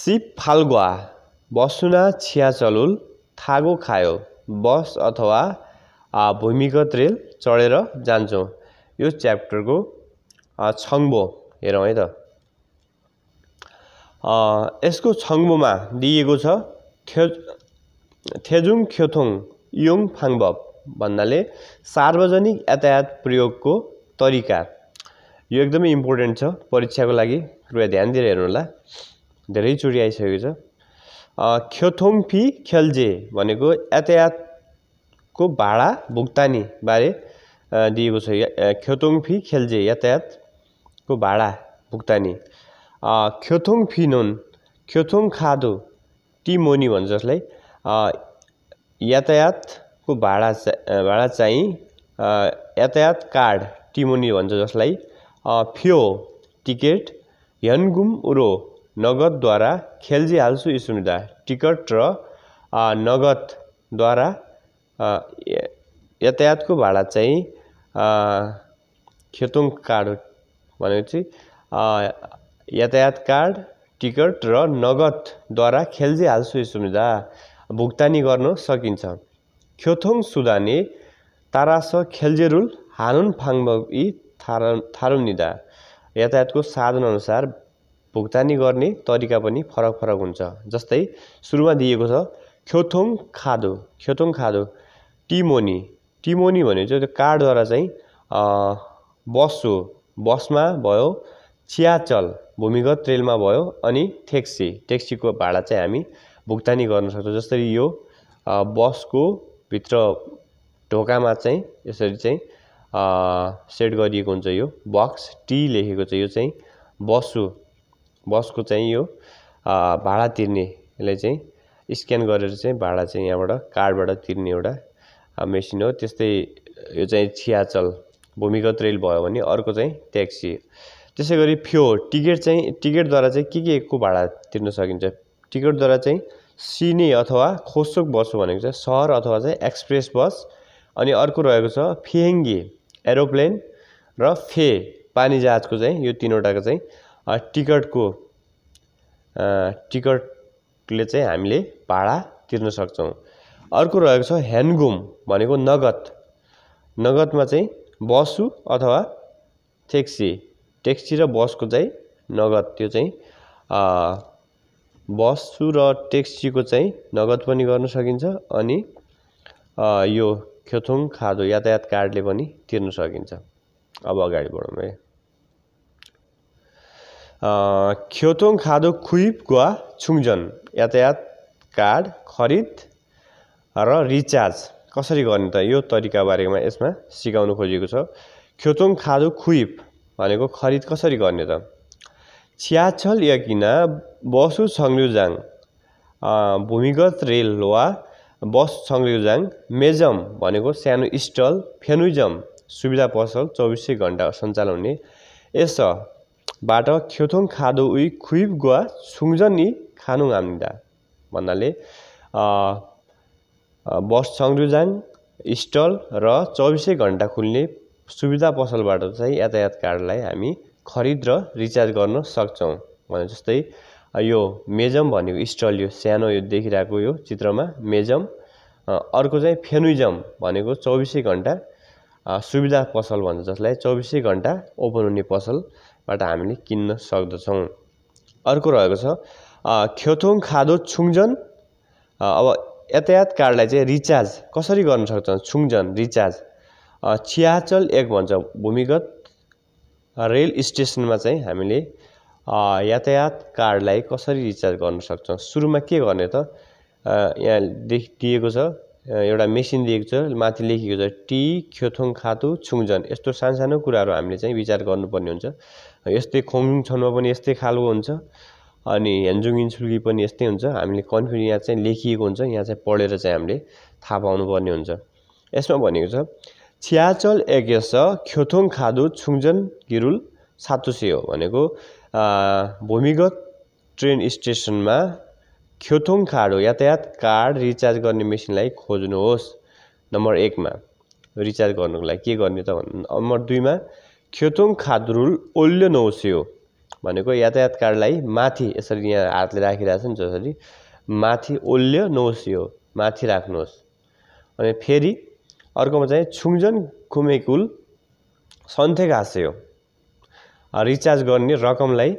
सिप फाल्गुवा बसुना चलुल थागो खायो बस अथवा भूमिगत रेल चढेर जान्छौँ यो च्याप्टरको छङ्बो हेरौँ है त यसको छङ्बोमा दिएको छ थ्यो थेजुङ ख्योथोङ योङ फाङ्बप भन्नाले सार्वजनिक यातायात प्रयोगको तरिका यो एकदमै इम्पोर्टेन्ट छ परीक्षाको लागि कृपया ध्यान दिएर हेर्नु होला धेरैचोटि आइसकेको छ ख्योथोङफी खेल्जे भनेको यातायातको भाडा भुक्तानी बारे दिएको छ ख्योथोङफी खेल्जे यातायातको भाडा भुक्तानी ख्योथोङ फिनोन ख्योथोङ खादो टिमोनी भन्छ जसलाई यातायातको भाडा चा भाडा चाहिँ यातायात कार्ड टिमोनी भन्छ जसलाई फियो टिकट यनगुम उरो नगदद्वारा खेल्जिहाल्छु सुविधा टिकट र नगदद्वारा यातायातको भाडा चाहिँ खेतोङ कार्ड भनेपछि यातायात कार्ड टिकट र नगदद्वारा खेल्जिहाल्छु सुविधा भुक्तानी गर्न सकिन्छ ख्योथोङ सुदाने तारास खेल्जेरुल हानुन फाङ्ब यी थार थारुनिदा यातायातको साधनअनुसार भुक्तानी गर्ने तरिका पनि फरक फरक हुन्छ जस्तै सुरुमा दिएको छ ख्योथोङ खादो ख्योथोङ खादो टिमोनी टिमोनी भने चाहिँ त्यो कार्डद्वारा चाहिँ बस हो बसमा भयो चियाचल भूमिगत रेलमा भयो अनि ट्याक्सी ट्याक्सीको भाडा चाहिँ हामी भुक्तानी गर्न सक्छौँ जस्तै यो बसको भित्र ढोकामा चाहिँ यसरी चाहिँ सेट गरिएको हुन्छ यो बक्स टी लेखेको छ यो चाहिँ हो बसको चाहिँ यो भाडा तिर्नेलाई चाहिँ स्क्यान गरेर चाहिँ भाडा चाहिँ यहाँबाट कार्डबाट तिर्ने एउटा मेसिन हो त्यस्तै यो चाहिँ छियाचल भूमिगत रेल भयो भने अर्को चाहिँ ट्याक्सी त्यसै गरी फ्यो टिकट चाहिँ टिकटद्वारा चाहिँ के के को भाडा तिर्न सकिन्छ टिकटद्वारा चाहिँ सिने अथवा खोसोक बस भनेको चाहिँ सहर अथवा चाहिँ एक्सप्रेस बस अनि अर्को रहेको छ फेङ्गी एरोप्लेन र फे पानी जहाजको चाहिँ यो तिनवटाको चाहिँ टिकटको टिकटले चाहिँ हामीले भाडा तिर्न सक्छौँ अर्को रहेको छ ह्यान्डगुम भनेको नगद नगदमा चाहिँ बसु अथवा ट्याक्सी ट्याक्सी र बसको चाहिँ नगद त्यो चाहिँ बसु र ट्याक्सीको चाहिँ नगद पनि गर्न सकिन्छ अनि यो खेथोङ खादो यातायात कार्डले पनि तिर्न सकिन्छ अब अगाडि बढौँ है ख्योतोङ खादो खुइप वा छुङजन यातायात कार्ड खरिद र रिचार्ज कसरी गर्ने त यो तरिका बारेमा यसमा सिकाउनु खोजेको छ ख्योतोङ खादो खुइप भनेको खरिद कसरी गर्ने त छियाछल यकिना बसु छङ्ग्रुजाङ भूमिगत रेल वा बस छङ्ग्रुजाङ मेजम भनेको सानो स्टल फेनुजम सुविधा पसल चौबिसै घन्टा सञ्चालन हुने यस बाट ख्योथोङ खादो उही खुइब गुवा सुङ्जनी खानुङ आम्दा भन्नाले बस सङ्रुजाङ स्टल र चौबिसै घन्टा खुल्ने सुविधा पसलबाट चाहिँ यातायात कार्डलाई हामी खरिद र रिचार्ज गर्न सक्छौँ भने जस्तै यो मेजम भनेको स्टल यो सानो यो देखिरहेको यो चित्रमा मेजम अर्को चाहिँ फेनुइजम भनेको चौबिसै घन्टा सुविधा पसल भन्छ जसलाई चौबिसै घन्टा ओपन हुने पसल बाट हामीले किन्न सक्दछौँ अर्को रहेको छ ख्योथोङ खादो छुङजन अब यातायात कार्डलाई चाहिँ रिचार्ज कसरी गर्न सक्छ छुङजन रिचार्ज छियाचल एक भन्छ भूमिगत रेल स्टेसनमा चाहिँ हामीले यातायात कार्डलाई कसरी रिचार्ज गर्न सक्छौँ सुरुमा के गर्ने त यहाँ दिएको छ एउटा मेसिन दिएको छ माथि लेखेको छ टी ख्योथोङ खातु छुङ्जन यस्तो सानो सानो कुराहरू हामीले चाहिँ विचार गर्नुपर्ने हुन्छ यस्तै खोङ छनमा पनि यस्तै खालको हुन्छ अनि हेन्जुङ इन्सुल्की पनि यस्तै हुन्छ हामीले कन्फ्युज यहाँ चाहिँ लेखिएको हुन्छ यहाँ चाहिँ पढेर चाहिँ हामीले थाहा पाउनुपर्ने हुन्छ यसमा भनेको छ छियाचल एकेस ख्योथोङ खादु छुङजन गिरुल सातुसे हो भनेको भूमिगत ट्रेन स्टेसनमा ख्योथुङ खाडो यातायात कार्ड रिचार्ज गर्ने मेसिनलाई खोज्नुहोस् नम्बर एकमा रिचार्ज गर्नुको लागि के गर्ने त भन्नु नम्बर दुईमा ख्योथुङ खाद्रुल ओल्यो नौस्यो भनेको यातायात कार्डलाई माथि यसरी यहाँ हातले राखिरहेको छ नि जसरी माथि ओल्यो नौस्यो माथि राख्नुहोस् अनि फेरि अर्कोमा चाहिँ छुङजन खुमेकुल सन्थे घाँस्यो रिचार्ज गर्ने रकमलाई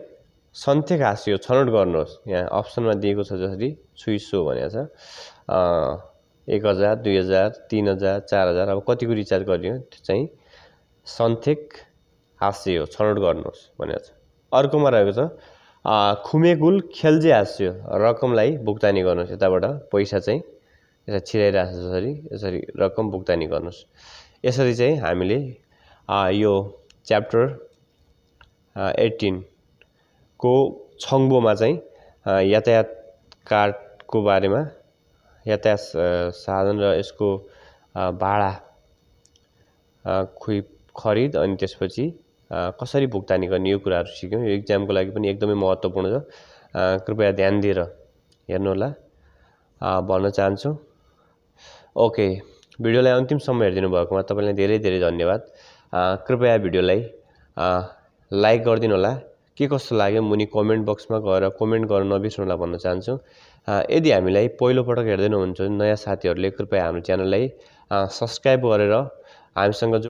घाँस हास्यो छनौट गर्नुहोस् यहाँ अप्सनमा दिएको छ जसरी सुइसो भनेको छ एक हजार दुई हजार तिन हजार चार हजार अब कतिको रिचार्ज गरियो त्यो चाहिँ सन्थेक हो छनौट गर्नुहोस् भनेको छ अर्कोमा रहेको छ खुमेकुल खेल्जे हाँस्यो रकमलाई भुक्तानी गर्नुहोस् यताबाट पैसा चाहिँ यसलाई छिराइरहेको छ जसरी यसरी रकम भुक्तानी गर्नुहोस् यसरी चाहिँ हामीले यो च्याप्टर एट्टिन को छङ्बोमा चाहिँ यातायात कार्डको बारेमा यातायात साधन र यसको भाडा खुइ खरिद अनि त्यसपछि कसरी भुक्तानी गर्ने यो कुराहरू सिक्यौँ यो इक्जामको लागि पनि एकदमै महत्त्वपूर्ण छ कृपया ध्यान दिएर हेर्नुहोला भन्न चाहन्छु ओके भिडियोलाई अन्तिम समय हेरिदिनु भएकोमा तपाईँलाई धेरै धेरै धन्यवाद कृपया भिडियोलाई लाइक गरिदिनु होला के कस्तो लाग्यो मुनि कमेन्ट बक्समा गएर कमेन्ट गर्न नबिर्सनुलाई भन्न चाहन्छु यदि हामीलाई पहिलोपटक हेर्दै हुनुहुन्छ नयाँ साथीहरूले कृपया हाम्रो च्यानललाई सब्सक्राइब गरेर हामीसँग जो